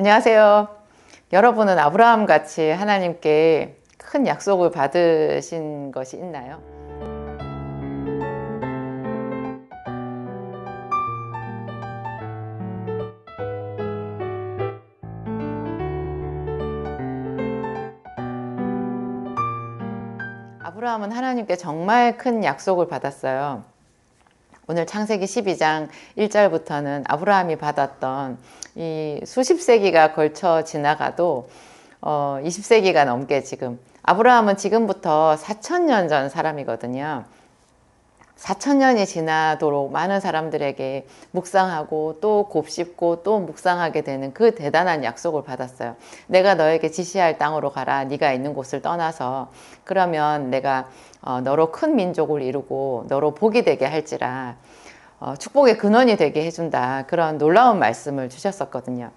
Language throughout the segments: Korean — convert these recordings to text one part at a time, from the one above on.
안녕하세요. 여러분은 아브라함 같이 하나님께 큰 약속을 받으신 것이 있나요? 아브라함은 하나님께 정말 큰 약속을 받았어요. 오늘 창세기 12장 1절부터는 아브라함이 받았던 이 수십 세기가 걸쳐 지나가도 어 20세기가 넘게 지금 아브라함은 지금부터 4천년 전 사람이거든요. 4천 년이 지나도록 많은 사람들에게 묵상하고 또 곱씹고 또 묵상하게 되는 그 대단한 약속을 받았어요. 내가 너에게 지시할 땅으로 가라. 네가 있는 곳을 떠나서 그러면 내가 어, 너로 큰 민족을 이루고 너로 복이 되게 할지라 어, 축복의 근원이 되게 해준다. 그런 놀라운 말씀을 주셨었거든요.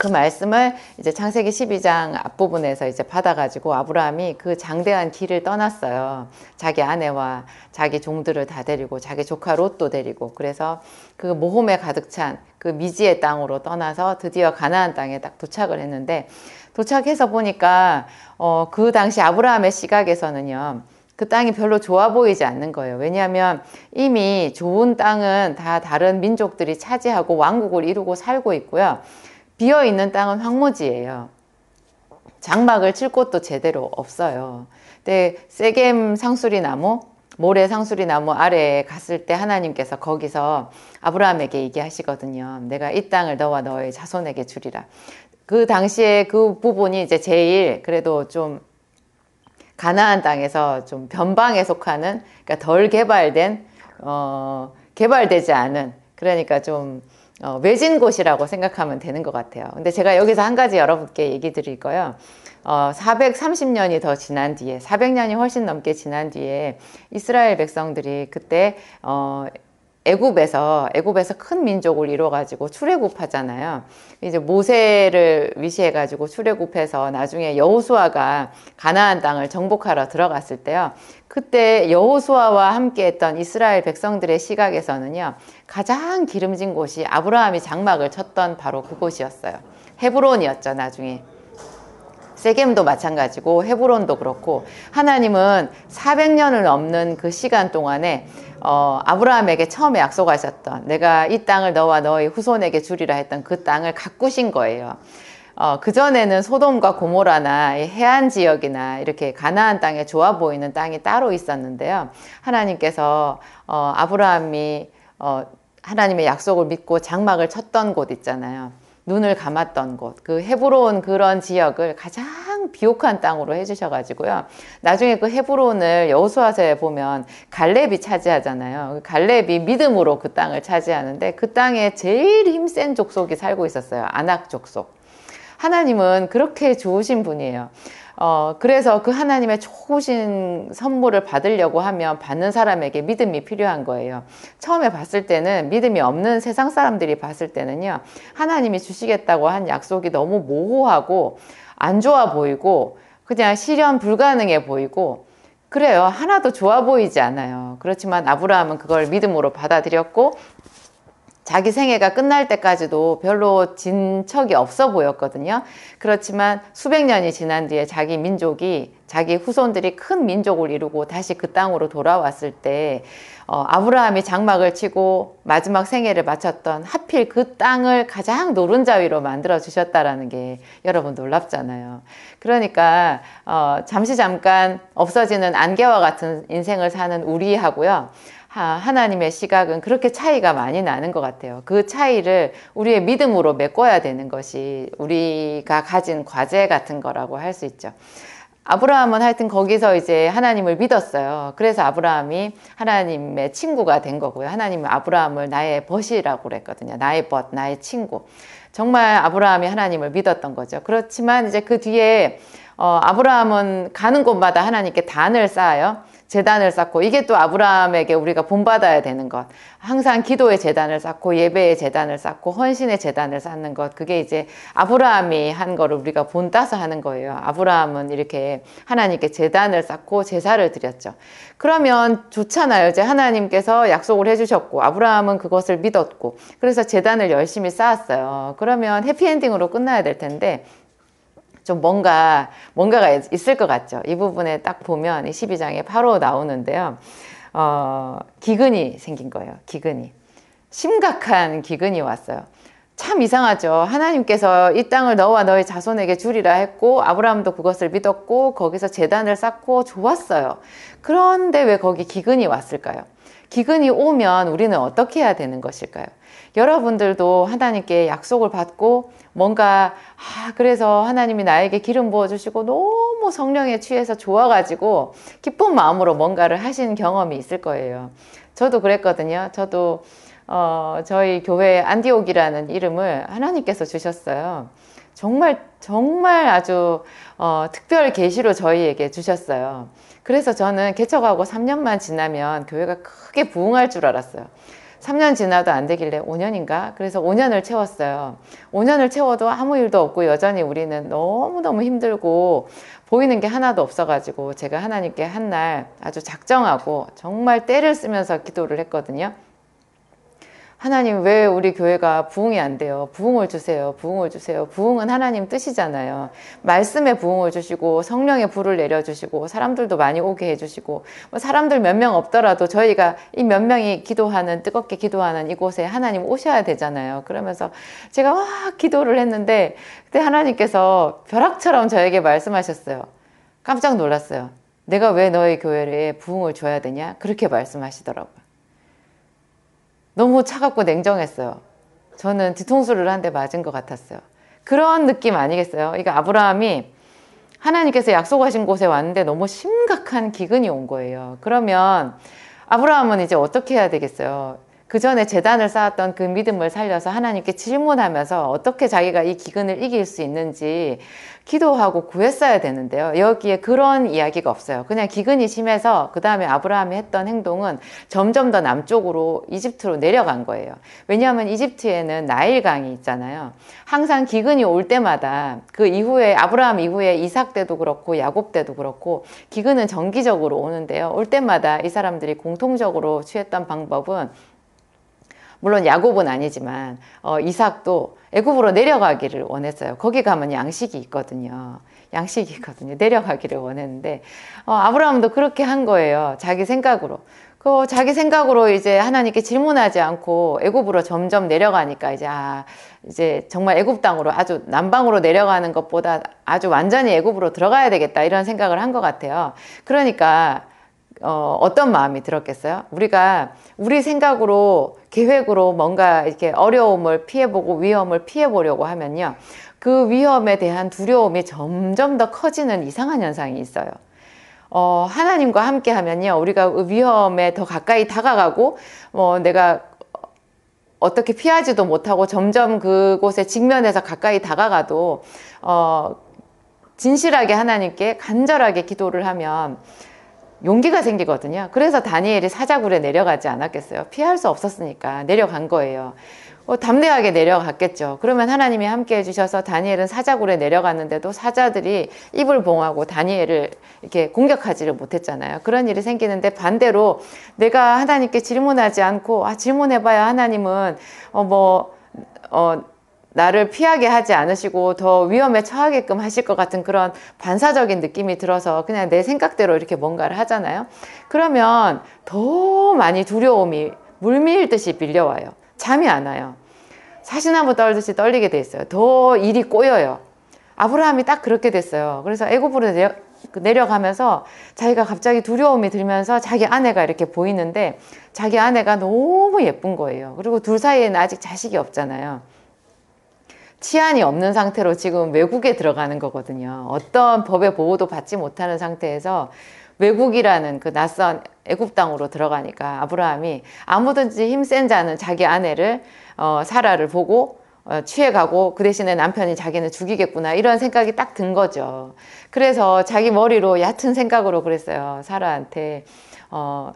그 말씀을 이제 창세기 12장 앞부분에서 이제 받아가지고 아브라함이 그 장대한 길을 떠났어요. 자기 아내와 자기 종들을 다 데리고 자기 조카 롯도 데리고 그래서 그 모험에 가득 찬 그 미지의 땅으로 떠나서 드디어 가나안 땅에 딱 도착을 했는데 도착해서 보니까 어, 그 당시 아브라함의 시각에서는요. 그 땅이 별로 좋아 보이지 않는 거예요. 왜냐하면 이미 좋은 땅은 다 다른 민족들이 차지하고 왕국을 이루고 살고 있고요. 비어있는 땅은 황무지예요. 장막을 칠 곳도 제대로 없어요. 근데 세겜 상수리 나무, 모래 상수리 나무 아래에 갔을 때 하나님께서 거기서 아브라함에게 얘기하시거든요. 내가 이 땅을 너와 너의 자손에게 주리라. 그 당시에 그 부분이 이제 제일 그래도 좀 가나안 땅에서 좀 변방에 속하는 그러니까 덜 개발된 어 개발되지 않은 그러니까 좀 어, 외진 곳이라고 생각하면 되는 것 같아요. 근데 제가 여기서 한 가지 여러분께 얘기 드릴 거요. 예 어, 430년이 더 지난 뒤에, 400년이 훨씬 넘게 지난 뒤에 이스라엘 백성들이 그때 어, 애굽에서 애굽에서 큰 민족을 이뤄 가지고 출애굽하잖아요. 이제 모세를 위시해 가지고 출애굽해서 나중에 여호수아가 가나안 땅을 정복하러 들어갔을 때요. 그때 여호수아와 함께했던 이스라엘 백성들의 시각에서는요. 가장 기름진 곳이 아브라함이 장막을 쳤던 바로 그곳이었어요. 헤브론이었죠, 나중에. 세겜도 마찬가지고 헤브론도 그렇고 하나님은 400년을 넘는 그 시간 동안에 어, 아브라함에게 처음에 약속하셨던 내가 이 땅을 너와 너의 후손에게 주리라 했던 그 땅을 가꾸신 거예요. 어, 그전에는 소돔과 고모라나 해안 지역이나 이렇게 가나안 땅에 좋아 보이는 땅이 따로 있었는데요. 하나님께서 어, 아브라함이 어, 하나님의 약속을 믿고 장막을 쳤던 곳 있잖아요. 눈을 감았던 곳, 그 헤브론 그런 지역을 가장 비옥한 땅으로 해주셔가지고요. 나중에 그 헤브론을 여호수아서에 보면 갈렙이 차지하잖아요. 그 갈렙이 믿음으로 그 땅을 차지하는데 그 땅에 제일 힘센 족속이 살고 있었어요. 안악 족속. 하나님은 그렇게 좋으신 분이에요. 어, 그래서 그 하나님의 좋으신 선물을 받으려고 하면 받는 사람에게 믿음이 필요한 거예요. 처음에 봤을 때는 믿음이 없는 세상 사람들이 봤을 때는요. 하나님이 주시겠다고 한 약속이 너무 모호하고 안 좋아 보이고 그냥 실현 불가능해 보이고 그래요. 하나도 좋아 보이지 않아요. 그렇지만 아브라함은 그걸 믿음으로 받아들였고 자기 생애가 끝날 때까지도 별로 진척이 없어 보였거든요. 그렇지만 수백 년이 지난 뒤에 자기 민족이 자기 후손들이 큰 민족을 이루고 다시 그 땅으로 돌아왔을 때 어, 아브라함이 장막을 치고 마지막 생애를 마쳤던 하필 그 땅을 가장 노른자 위로 만들어 주셨다라는 게 여러분 놀랍잖아요. 그러니까 어, 잠시 잠깐 없어지는 안개와 같은 인생을 사는 우리하고요. 하나님의 시각은 그렇게 차이가 많이 나는 것 같아요. 그 차이를 우리의 믿음으로 메꿔야 되는 것이 우리가 가진 과제 같은 거라고 할 수 있죠. 아브라함은 하여튼 거기서 이제 하나님을 믿었어요. 그래서 아브라함이 하나님의 친구가 된 거고요. 하나님은 아브라함을 나의 벗이라고 그랬거든요. 나의 벗, 나의 친구. 정말 아브라함이 하나님을 믿었던 거죠. 그렇지만 이제 그 뒤에 어, 아브라함은 가는 곳마다 하나님께 단을 쌓아요. 재단을 쌓고 이게 또 아브라함에게 우리가 본받아야 되는 것. 항상 기도의 재단을 쌓고 예배의 재단을 쌓고 헌신의 재단을 쌓는 것. 그게 이제 아브라함이 한 거를 우리가 본따서 하는 거예요. 아브라함은 이렇게 하나님께 재단을 쌓고 제사를 드렸죠. 그러면 좋잖아요. 이제 하나님께서 약속을 해 주셨고 아브라함은 그것을 믿었고 그래서 재단을 열심히 쌓았어요. 그러면 해피엔딩으로 끝나야 될 텐데 좀 뭔가 뭔가가 있을 것 같죠. 이 부분에 딱 보면 이 12장에 바로 나오는데요. 어, 기근이 생긴 거예요. 기근이 심각한 기근이 왔어요. 참 이상하죠. 하나님께서 이 땅을 너와 너의 자손에게 주리라 했고 아브라함도 그것을 믿었고 거기서 재단을 쌓고 좋았어요. 그런데 왜 거기 기근이 왔을까요? 기근이 오면 우리는 어떻게 해야 되는 것일까요? 여러분들도 하나님께 약속을 받고 뭔가 아 그래서 하나님이 나에게 기름 부어 주시고 너무 성령에 취해서 좋아 가지고 기쁜 마음으로 뭔가를 하신 경험이 있을 거예요. 저도 그랬거든요. 저도 어, 저희 교회 안디옥이라는 이름을 하나님께서 주셨어요. 정말 정말 아주 어, 특별 계시로 저희에게 주셨어요. 그래서 저는 개척하고 3년만 지나면 교회가 크게 부흥할 줄 알았어요. 3년 지나도 안 되길래 5년인가? 그래서 5년을 채웠어요. 5년을 채워도 아무 일도 없고 여전히 우리는 너무너무 힘들고 보이는 게 하나도 없어가지고 제가 하나님께 한 날 아주 작정하고 정말 때를 쓰면서 기도를 했거든요. 하나님 왜 우리 교회가 부흥이 안 돼요? 부흥을 주세요. 부흥을 주세요. 부흥은 하나님 뜻이잖아요. 말씀에 부흥을 주시고 성령의 불을 내려 주시고 사람들도 많이 오게 해 주시고 뭐 사람들 몇 명 없더라도 저희가 이 몇 명이 기도하는 뜨겁게 기도하는 이곳에 하나님 오셔야 되잖아요. 그러면서 제가 와 기도를 했는데 그때 하나님께서 벼락처럼 저에게 말씀하셨어요. 깜짝 놀랐어요. 내가 왜 너의 교회에 부흥을 줘야 되냐? 그렇게 말씀하시더라고요. 너무 차갑고 냉정했어요. 저는 뒤통수를 한대 맞은 것 같았어요. 그런 느낌 아니겠어요? 그러 그러니까 아브라함이 하나님께서 약속하신 곳에 왔는데 너무 심각한 기근이 온 거예요. 그러면 아브라함은 이제 어떻게 해야 되겠어요? 그 전에 재단을 쌓았던 그 믿음을 살려서 하나님께 질문하면서 어떻게 자기가 이 기근을 이길 수 있는지 기도하고 구했어야 되는데요. 여기에 그런 이야기가 없어요. 그냥 기근이 심해서 그 다음에 아브라함이 했던 행동은 점점 더 남쪽으로 이집트로 내려간 거예요. 왜냐하면 이집트에는 나일강이 있잖아요. 항상 기근이 올 때마다 그 이후에 아브라함 이후에 이삭 때도 그렇고 야곱 때도 그렇고 기근은 정기적으로 오는데요. 올 때마다 이 사람들이 공통적으로 취했던 방법은 물론 야곱은 아니지만 어, 이삭도 애굽으로 내려가기를 원했어요. 거기 가면 양식이 있거든요. 양식이 있거든요. 내려가기를 원했는데 어, 아브라함도 그렇게 한 거예요. 자기 생각으로. 그 자기 생각으로 이제 하나님께 질문하지 않고 애굽으로 점점 내려가니까 이제 아 이제 정말 애굽 땅으로 아주 남방으로 내려가는 것보다 아주 완전히 애굽으로 들어가야 되겠다 이런 생각을 한 것 같아요. 그러니까 어, 어떤 마음이 들었겠어요? 우리가 우리 생각으로 계획으로 뭔가 이렇게 어려움을 피해보고 위험을 피해보려고 하면요. 그 위험에 대한 두려움이 점점 더 커지는 이상한 현상이 있어요. 어, 하나님과 함께 하면요. 우리가 그 위험에 더 가까이 다가가고, 뭐, 내가 어떻게 피하지도 못하고 점점 그곳에 직면해서 가까이 다가가도, 어, 진실하게 하나님께 간절하게 기도를 하면 용기가 생기거든요. 그래서 다니엘이 사자굴에 내려가지 않았겠어요. 피할 수 없었으니까 내려간 거예요. 어, 담대하게 내려갔겠죠. 그러면 하나님이 함께 해주셔서 다니엘은 사자굴에 내려갔는데도 사자들이 입을 봉하고 다니엘을 이렇게 공격하지를 못했잖아요. 그런 일이 생기는데 반대로 내가 하나님께 질문하지 않고, 아, 질문해봐야 하나님은, 어, 뭐, 어, 나를 피하게 하지 않으시고 더 위험에 처하게끔 하실 것 같은 그런 반사적인 느낌이 들어서 그냥 내 생각대로 이렇게 뭔가를 하잖아요. 그러면 더 많이 두려움이 물밀듯이 밀려와요. 잠이 안 와요. 사시나무 떨듯이 떨리게 돼 있어요. 더 일이 꼬여요. 아브라함이 딱 그렇게 됐어요. 그래서 애굽으로 내려, 내려가면서 자기가 갑자기 두려움이 들면서 자기 아내가 이렇게 보이는데 자기 아내가 너무 예쁜 거예요. 그리고 둘 사이에는 아직 자식이 없잖아요. 치안이 없는 상태로 지금 외국에 들어가는 거거든요. 어떤 법의 보호도 받지 못하는 상태에서 외국이라는 그 낯선 애국 땅으로 들어가니까 아브라함이 아무든지 힘센 자는 자기 아내를 어, 사라를 보고 어, 취해가고 그 대신에 남편이 자기는 죽이겠구나 이런 생각이 딱 든 거죠. 그래서 자기 머리로 얕은 생각으로 그랬어요. 사라한테 어,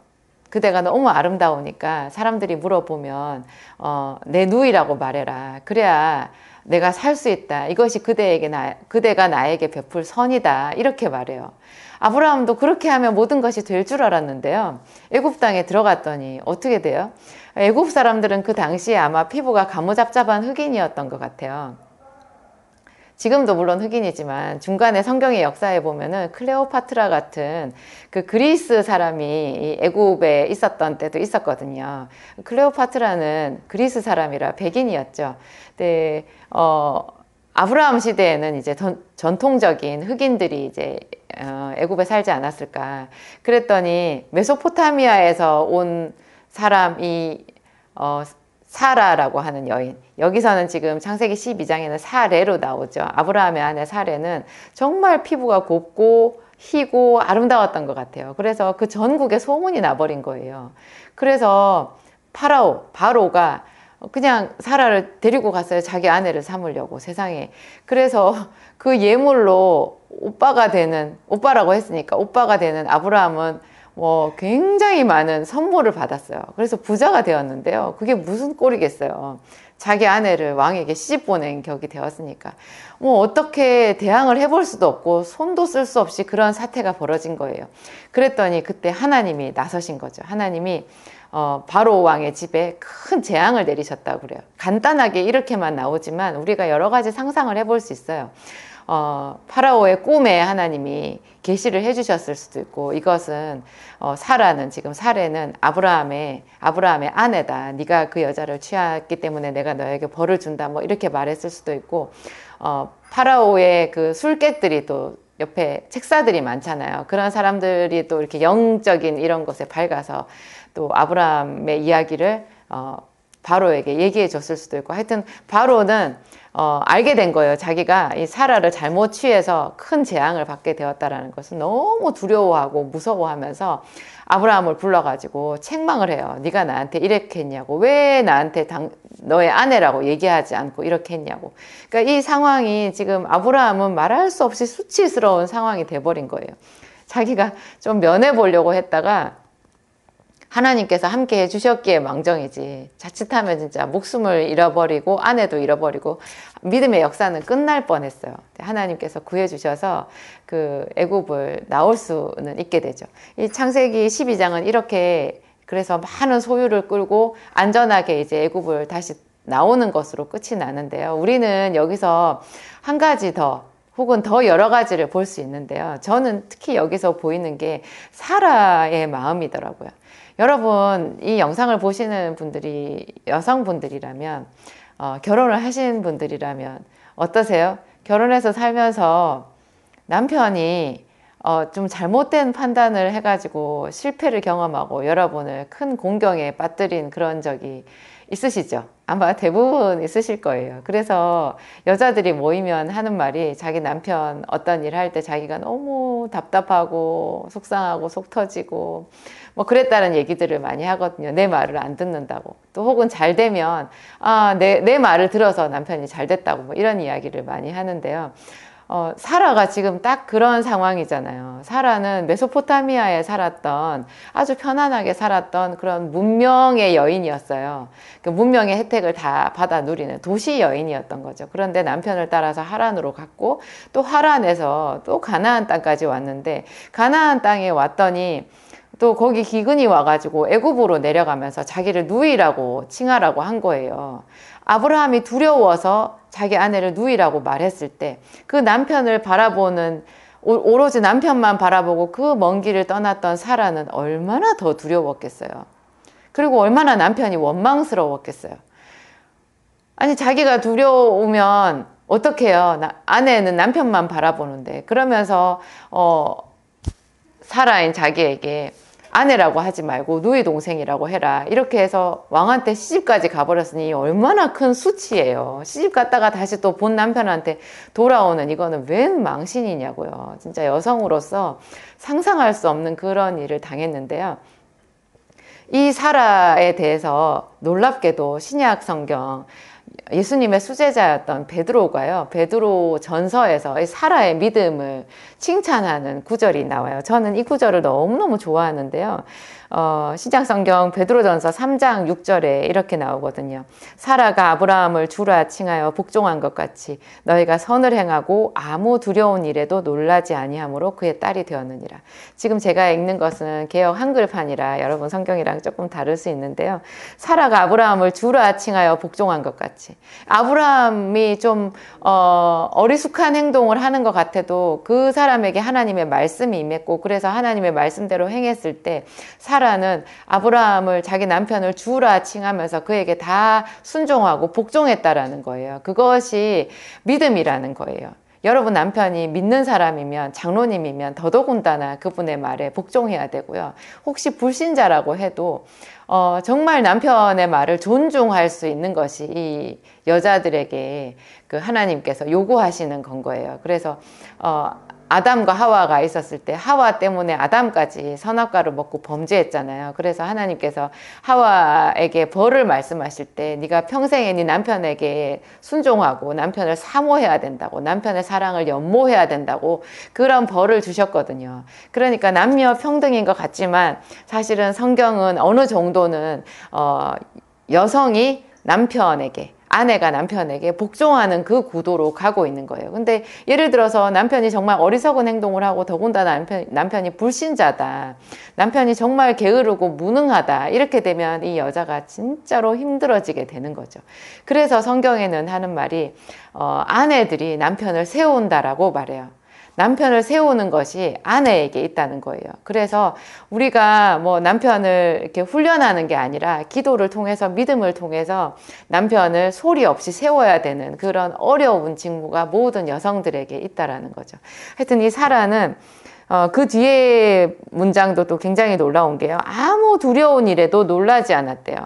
그대가 너무 아름다우니까 사람들이 물어보면 어, 내 누이라고 말해라. 그래야 내가 살 수 있다. 이것이 그대에게 나, 그대가 나에게 베풀 선이다. 이렇게 말해요. 아브라함도 그렇게 하면 모든 것이 될 줄 알았는데요. 애굽 땅에 들어갔더니 어떻게 돼요? 애굽 사람들은 그 당시에 아마 피부가 가무잡잡한 흑인이었던 것 같아요. 지금도 물론 흑인이지만 중간에 성경의 역사에 보면은 클레오파트라 같은 그 그리스 사람이 애굽에 있었던 때도 있었거든요. 클레오파트라는 그리스 사람이라 백인이었죠. 근데 어 아브라함 시대에는 이제 전통적인 흑인들이 이제 어, 애굽에 살지 않았을까. 그랬더니 메소포타미아에서 온 사람이 어 사라라고 하는 여인 여기서는 지금 창세기 12장에는 사례로 나오죠 아브라함의 아내 사례는 정말 피부가 곱고 희고 아름다웠던 것 같아요 그래서 그 전국에 소문이 나버린 거예요 그래서 파라오 바로가 그냥 사라를 데리고 갔어요 자기 아내를 삼으려고 세상에 그래서 그 예물로 오빠가 되는 오빠라고 했으니까 오빠가 되는 아브라함은 뭐 굉장히 많은 선물을 받았어요. 그래서 부자가 되었는데요. 그게 무슨 꼴이겠어요. 자기 아내를 왕에게 시집 보낸 격이 되었으니까. 뭐 어떻게 대항을 해볼 수도 없고 손도 쓸 수 없이 그런 사태가 벌어진 거예요. 그랬더니 그때 하나님이 나서신 거죠. 하나님이 어, 바로 왕의 집에 큰 재앙을 내리셨다고 그래요. 간단하게 이렇게만 나오지만 우리가 여러 가지 상상을 해볼 수 있어요. 어, 파라오의 꿈에 하나님이 계시를 해주셨을 수도 있고 이것은 어, 사라는 지금 사례는 아브라함의 아브라함의 아내다. 네가 그 여자를 취했기 때문에 내가 너에게 벌을 준다. 뭐 이렇게 말했을 수도 있고 어, 파라오의 그 술객들이 또 옆에 책사들이 많잖아요. 그런 사람들이 또 이렇게 영적인 이런 것에 밝아서 또 아브라함의 이야기를 어, 바로에게 얘기해 줬을 수도 있고 하여튼 바로는 어, 알게 된 거예요. 자기가 이 사라를 잘못 취해서 큰 재앙을 받게 되었다라는 것은 너무 두려워하고 무서워하면서 아브라함을 불러가지고 책망을 해요. 네가 나한테 이렇게 했냐고 왜 나한테 당, 너의 아내라고 얘기하지 않고 이렇게 했냐고. 그러니까 이 상황이 지금 아브라함은 말할 수 없이 수치스러운 상황이 돼버린 거예요. 자기가 좀 면해 보려고 했다가 하나님께서 함께 해주셨기에 망정이지 자칫하면 진짜 목숨을 잃어버리고 아내도 잃어버리고 믿음의 역사는 끝날 뻔했어요. 하나님께서 구해주셔서 그 애굽을 나올 수는 있게 되죠. 이 창세기 12장은 이렇게 그래서 많은 소유를 끌고 안전하게 이제 애굽을 다시 나오는 것으로 끝이 나는데요. 우리는 여기서 한 가지 더 혹은 더 여러 가지를 볼 수 있는데요. 저는 특히 여기서 보이는 게 사라의 마음이더라고요. 여러분 이 영상을 보시는 분들이 여성분들이라면 어, 결혼을 하신 분들이라면 어떠세요? 결혼해서 살면서 남편이 어, 좀 잘못된 판단을 해가지고 실패를 경험하고 여러분을 큰 공경에 빠뜨린 그런 적이 있으시죠? 아마 대부분 있으실 거예요. 그래서 여자들이 모이면 하는 말이 자기 남편 어떤 일 할 때 자기가 너무 답답하고 속상하고 속 터지고 뭐 그랬다는 얘기들을 많이 하거든요. 내 말을 안 듣는다고. 또 혹은 잘 되면 아, 내, 내 말을 들어서 남편이 잘 됐다고 뭐 이런 이야기를 많이 하는데요. 어, 사라가 지금 딱 그런 상황이잖아요. 사라는 메소포타미아에 살았던 아주 편안하게 살았던 그런 문명의 여인이었어요. 그 문명의 혜택을 다 받아 누리는 도시 여인이었던 거죠. 그런데 남편을 따라서 하란으로 갔고 또 하란에서 또 가나안 땅까지 왔는데 가나안 땅에 왔더니 또 거기 기근이 와가지고 애굽으로 내려가면서 자기를 누이라고 칭하라고 한 거예요. 아브라함이 두려워서 자기 아내를 누이라고 말했을 때 그 남편을 바라보는 오로지 남편만 바라보고 그 먼 길을 떠났던 사라는 얼마나 더 두려웠겠어요. 그리고 얼마나 남편이 원망스러웠겠어요. 아니 자기가 두려우면 어떡해요. 나, 아내는 남편만 바라보는데 그러면서 어, 살아인 자기에게 아내라고 하지 말고 누이 동생이라고 해라 이렇게 해서 왕한테 시집까지 가버렸으니 얼마나 큰 수치예요 시집 갔다가 다시 또 본 남편한테 돌아오는 이거는 웬 망신이냐고요 진짜 여성으로서 상상할 수 없는 그런 일을 당했는데요 이 사라에 대해서 놀랍게도 신약 성경 예수님의 수제자였던 베드로가요. 베드로 전서에서 사라의 믿음을 칭찬하는 구절이 나와요. 저는 이 구절을 너무너무 좋아하는데요. 어, 신장성경 베드로전서 3장 6절에 이렇게 나오거든요. 사라가 아브라함을 주라 칭하여 복종한 것 같이 너희가 선을 행하고 아무 두려운 일에도 놀라지 아니하므로 그의 딸이 되었느니라. 지금 제가 읽는 것은 개혁 한글판이라 여러분 성경이랑 조금 다를 수 있는데요. 사라가 아브라함을 주라 칭하여 복종한 것 같이 아브라함이 좀 어, 어리숙한 행동을 하는 것 같아도 그 사람 사람에게 하나님의 말씀이 임했고 그래서 하나님의 말씀대로 행했을 때 사라는 아브라함을 자기 남편을 주라 칭하면서 그에게 다 순종하고 복종했다라는 거예요. 그것이 믿음이라는 거예요. 여러분 남편이 믿는 사람이면 장로님이면 더더군다나 그분의 말에 복종해야 되고요. 혹시 불신자라고 해도 어, 정말 남편의 말을 존중할 수 있는 것이 이 여자들에게 그 하나님께서 요구하시는 건 거예요. 그래서 어, 아담과 하와가 있었을 때 하와 때문에 아담까지 선악과를 먹고 범죄했잖아요. 그래서 하나님께서 하와에게 벌을 말씀하실 때 네가 평생에 네 남편에게 순종하고 남편을 사모해야 된다고 남편의 사랑을 연모해야 된다고 그런 벌을 주셨거든요. 그러니까 남녀 평등인 것 같지만 사실은 성경은 어느 정도는 어 여성이 남편에게 아내가 남편에게 복종하는 그 구도로 가고 있는 거예요. 근데 예를 들어서 남편이 정말 어리석은 행동을 하고 더군다나 남편, 남편이 불신자다. 남편이 정말 게으르고 무능하다. 이렇게 되면 이 여자가 진짜로 힘들어지게 되는 거죠. 그래서 성경에는 하는 말이 어, 아내들이 남편을 세운다라고 말해요. 남편을 세우는 것이 아내에게 있다는 거예요. 그래서 우리가 뭐 남편을 이렇게 훈련하는 게 아니라 기도를 통해서 믿음을 통해서 남편을 소리 없이 세워야 되는 그런 어려운 직무가 모든 여성들에게 있다라는 거죠. 하여튼 이 사라는 어, 그 뒤에 문장도 또 굉장히 놀라운 게요. 아무 두려운 일에도 놀라지 않았대요.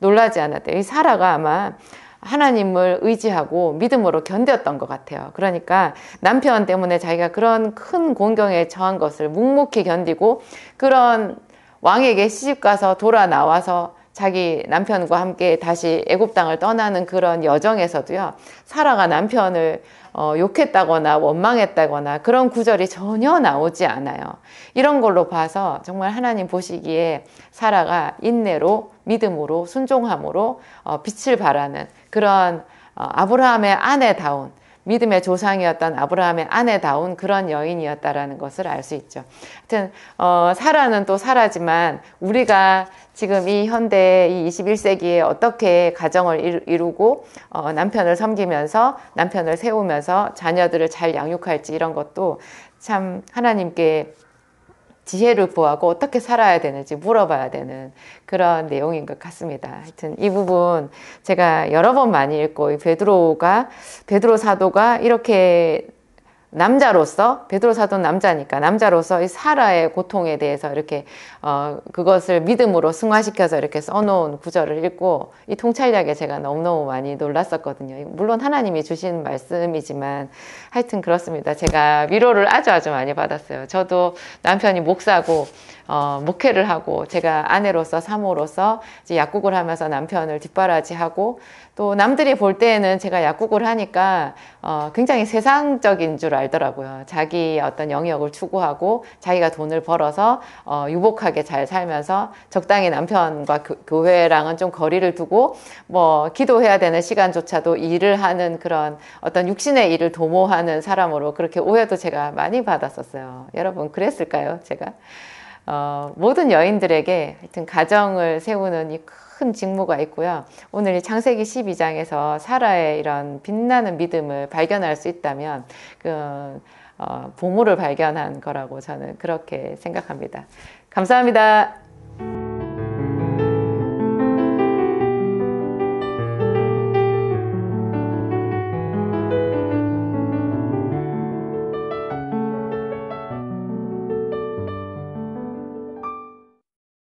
놀라지 않았대요. 이 사라가 아마 하나님을 의지하고 믿음으로 견뎠던 것 같아요. 그러니까 남편 때문에 자기가 그런 큰 공경에 처한 것을 묵묵히 견디고 그런 왕에게 시집가서 돌아 나와서 자기 남편과 함께 다시 애굽 땅을 떠나는 그런 여정에서도요. 사라가 남편을 어, 욕했다거나 원망했다거나 그런 구절이 전혀 나오지 않아요. 이런 걸로 봐서 정말 하나님 보시기에 사라가 인내로 믿음으로 순종함으로 어, 빛을 발하는 그런 어, 아브라함의 아내다운 믿음의 조상이었던 아브라함의 아내다운 그런 여인이었다라는 것을 알 수 있죠. 하여튼 어, 사라는 또 사라지만 우리가 지금 이 현대 이 21세기에 어떻게 가정을 이루고 어, 남편을 섬기면서 남편을 세우면서 자녀들을 잘 양육할지 이런 것도 참 하나님께 지혜를 구하고 어떻게 살아야 되는지 물어봐야 되는 그런 내용인 것 같습니다. 하여튼 이 부분 제가 여러 번 많이 읽고 이 베드로가 베드로 사도가 이렇게 남자로서 베드로 사도는 남자니까 남자로서 이 사라의 고통에 대해서 이렇게 어 그것을 믿음으로 승화시켜서 이렇게 써놓은 구절을 읽고 이 통찰력에 제가 너무너무 많이 놀랐었거든요. 물론 하나님이 주신 말씀이지만 하여튼 그렇습니다. 제가 위로를 아주 아주 많이 받았어요. 저도 남편이 목사고 어 목회를 하고 제가 아내로서 사모로서 이제 약국을 하면서 남편을 뒷바라지하고 또 남들이 볼 때에는 제가 약국을 하니까 어 굉장히 세상적인 줄 알더라고요. 자기 어떤 영역을 추구하고 자기가 돈을 벌어서 어, 유복하게 잘 살면서 적당히 남편과 교, 회랑은좀 거리를 두고 뭐 기도해야 되는 시간조차도 일을 하는 그런 어떤 육신의 일을 도모하는 사람으로 그렇게 오해도 제가 많이 받았었어요. 여러분 그랬을까요? 제가 어, 모든 여인들에게 하여튼 가정을 세우는 이큰 직무가 있고요. 오늘 창세기 12장에서 사라의 이런 빛나는 믿음을 발견할 수 있다면 그 어, 보물을 발견한 거라고 저는 그렇게 생각합니다. 감사합니다.